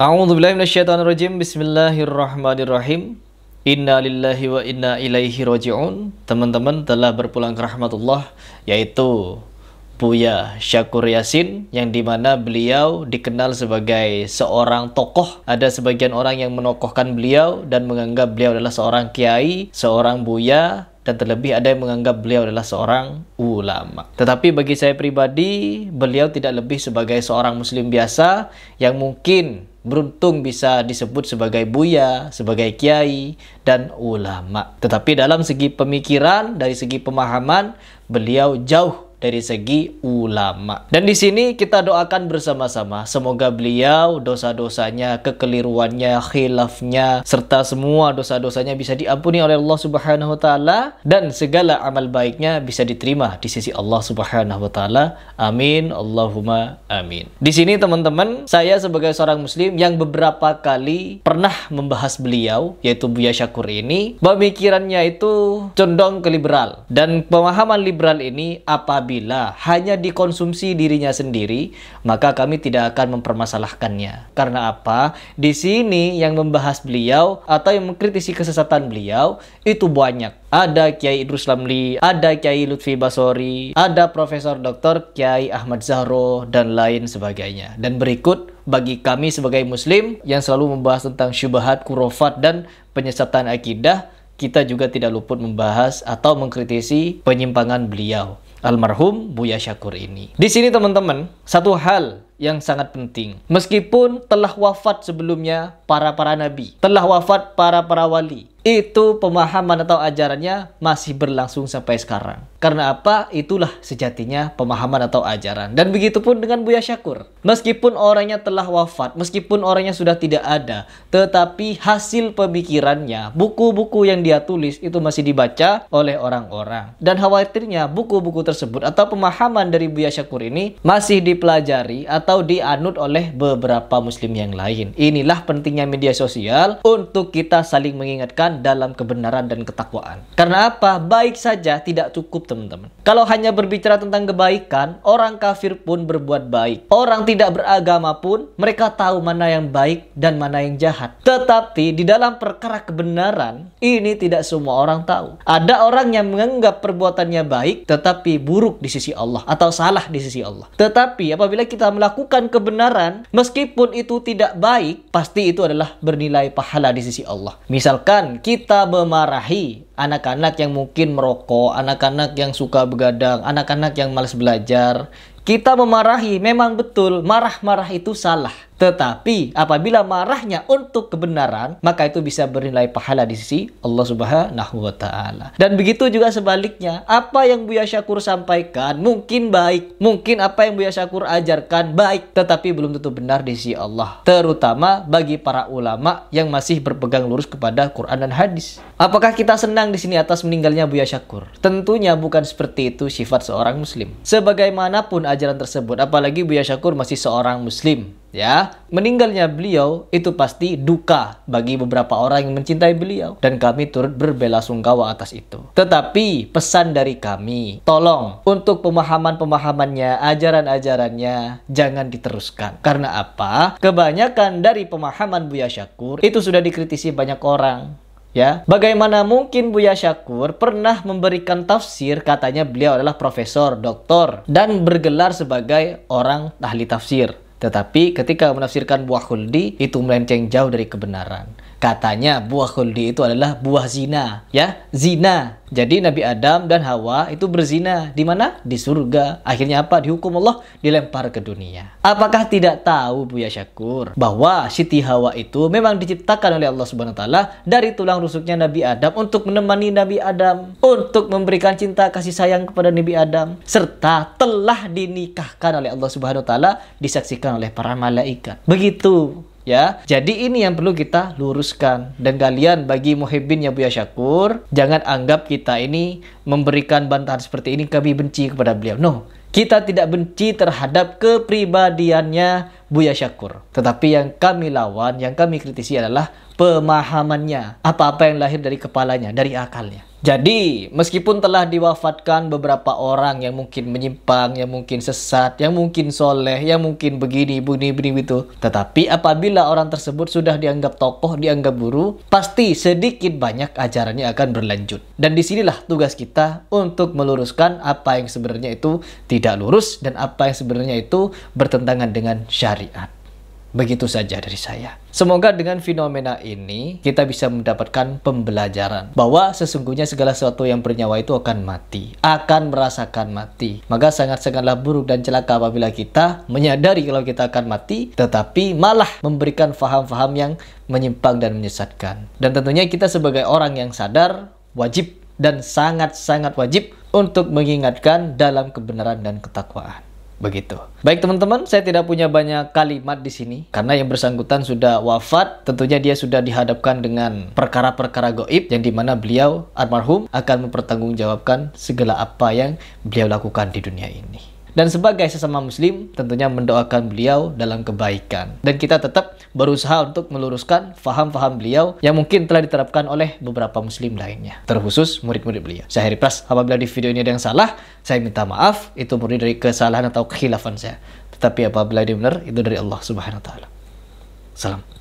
rajim. Bismillahirrahmanirrahim Inna lillahi wa inna ilaihi roji'un Teman-teman telah berpulang ke rahmatullah Yaitu Buya Syakur Yasin yang dimana beliau dikenal sebagai seorang tokoh ada sebagian orang yang menokohkan beliau dan menganggap beliau adalah seorang kiai seorang buya dan terlebih ada yang menganggap beliau adalah seorang ulama. Tetapi bagi saya pribadi, beliau tidak lebih sebagai seorang muslim biasa yang mungkin beruntung bisa disebut sebagai buya, sebagai kiai, dan ulama. Tetapi dalam segi pemikiran, dari segi pemahaman, beliau jauh dari segi ulama. Dan di sini kita doakan bersama-sama semoga beliau dosa-dosanya, kekeliruannya, khilafnya serta semua dosa-dosanya bisa diampuni oleh Allah Subhanahu wa taala dan segala amal baiknya bisa diterima di sisi Allah Subhanahu wa taala. Amin. Allahumma amin. Di sini teman-teman, saya sebagai seorang muslim yang beberapa kali pernah membahas beliau yaitu Buya Syakur ini, pemikirannya itu condong ke liberal dan pemahaman liberal ini apa apabila hanya dikonsumsi dirinya sendiri, maka kami tidak akan mempermasalahkannya. Karena apa? Di sini yang membahas beliau atau yang mengkritisi kesesatan beliau itu banyak. Ada Kiai Idrus Lamli, ada Kiai Lutfi Basori, ada Profesor Dr. Kiai Ahmad Zahro, dan lain sebagainya. Dan berikut bagi kami sebagai muslim yang selalu membahas tentang syubhat, kurofat, dan penyesatan akidah, kita juga tidak luput membahas atau mengkritisi penyimpangan beliau almarhum Buya Syakur ini. Di sini teman-teman, satu hal yang sangat penting. Meskipun telah wafat sebelumnya para-para nabi, telah wafat para-para wali, itu pemahaman atau ajarannya masih berlangsung sampai sekarang. Karena apa? Itulah sejatinya pemahaman atau ajaran. Dan begitu pun dengan Buya Syakur. Meskipun orangnya telah wafat, meskipun orangnya sudah tidak ada, tetapi hasil pemikirannya, buku-buku yang dia tulis itu masih dibaca oleh orang-orang. Dan khawatirnya buku-buku tersebut atau pemahaman dari Buya Syakur ini masih dipelajari atau atau dianut oleh beberapa muslim yang lain. Inilah pentingnya media sosial untuk kita saling mengingatkan dalam kebenaran dan ketakwaan. Karena apa? Baik saja tidak cukup teman-teman. Kalau hanya berbicara tentang kebaikan, orang kafir pun berbuat baik. Orang tidak beragama pun mereka tahu mana yang baik dan mana yang jahat. Tetapi di dalam perkara kebenaran, ini tidak semua orang tahu. Ada orang yang menganggap perbuatannya baik tetapi buruk di sisi Allah atau salah di sisi Allah. Tetapi apabila kita melakukan melakukan kebenaran meskipun itu tidak baik, pasti itu adalah bernilai pahala di sisi Allah. Misalkan kita memarahi anak-anak yang mungkin merokok, anak-anak yang suka begadang, anak-anak yang malas belajar, kita memarahi memang betul marah-marah itu salah tetapi apabila marahnya untuk kebenaran, maka itu bisa bernilai pahala di sisi Allah Subhanahu wa taala. Dan begitu juga sebaliknya, apa yang Buya Syakur sampaikan mungkin baik, mungkin apa yang Buya Syakur ajarkan baik, tetapi belum tentu benar di sisi Allah, terutama bagi para ulama yang masih berpegang lurus kepada Quran dan hadis. Apakah kita senang di sini atas meninggalnya Buya Syakur? Tentunya bukan seperti itu sifat seorang muslim. Sebagaimanapun ajaran tersebut, apalagi Buya Syakur masih seorang muslim ya meninggalnya beliau itu pasti duka bagi beberapa orang yang mencintai beliau dan kami turut berbelasungkawa atas itu tetapi pesan dari kami tolong untuk pemahaman-pemahamannya ajaran-ajarannya jangan diteruskan karena apa kebanyakan dari pemahaman Buya Syakur itu sudah dikritisi banyak orang Ya, bagaimana mungkin Buya Syakur pernah memberikan tafsir katanya beliau adalah profesor, doktor dan bergelar sebagai orang ahli tafsir. Tetapi ketika menafsirkan buah khuldi, itu melenceng jauh dari kebenaran. Katanya buah khuldi itu adalah buah zina, ya, zina. Jadi Nabi Adam dan Hawa itu berzina di mana? Di surga. Akhirnya apa? Dihukum Allah, dilempar ke dunia. Apakah tidak tahu Buya Syakur bahwa Siti Hawa itu memang diciptakan oleh Allah Subhanahu wa taala dari tulang rusuknya Nabi Adam untuk menemani Nabi Adam, untuk memberikan cinta kasih sayang kepada Nabi Adam serta telah dinikahkan oleh Allah Subhanahu wa taala disaksikan oleh para malaikat. Begitu ya. Jadi ini yang perlu kita luruskan. Dan kalian bagi muhibbin ya Buya Syakur, jangan anggap kita ini memberikan bantahan seperti ini kami benci kepada beliau. No, kita tidak benci terhadap kepribadiannya Buya Syakur. Tetapi yang kami lawan, yang kami kritisi adalah pemahamannya. Apa-apa yang lahir dari kepalanya, dari akalnya. Jadi, meskipun telah diwafatkan beberapa orang yang mungkin menyimpang, yang mungkin sesat, yang mungkin soleh, yang mungkin begini, begini, begini, itu, Tetapi apabila orang tersebut sudah dianggap tokoh, dianggap guru, pasti sedikit banyak ajarannya akan berlanjut. Dan disinilah tugas kita untuk meluruskan apa yang sebenarnya itu tidak lurus dan apa yang sebenarnya itu bertentangan dengan syariat. Begitu saja dari saya. Semoga dengan fenomena ini kita bisa mendapatkan pembelajaran bahwa sesungguhnya segala sesuatu yang bernyawa itu akan mati, akan merasakan mati. Maka sangat-sangatlah buruk dan celaka apabila kita menyadari kalau kita akan mati, tetapi malah memberikan faham-faham yang menyimpang dan menyesatkan. Dan tentunya kita sebagai orang yang sadar wajib dan sangat-sangat wajib untuk mengingatkan dalam kebenaran dan ketakwaan begitu. Baik teman-teman, saya tidak punya banyak kalimat di sini karena yang bersangkutan sudah wafat, tentunya dia sudah dihadapkan dengan perkara-perkara goib yang dimana beliau almarhum akan mempertanggungjawabkan segala apa yang beliau lakukan di dunia ini. Dan sebagai sesama muslim tentunya mendoakan beliau dalam kebaikan. Dan kita tetap berusaha untuk meluruskan faham-faham beliau yang mungkin telah diterapkan oleh beberapa muslim lainnya. Terkhusus murid-murid beliau. Saya Heri Pras, apabila di video ini ada yang salah, saya minta maaf. Itu murni dari kesalahan atau kehilafan saya. Tetapi apabila dia benar, itu dari Allah Subhanahu Wa Taala. Salam.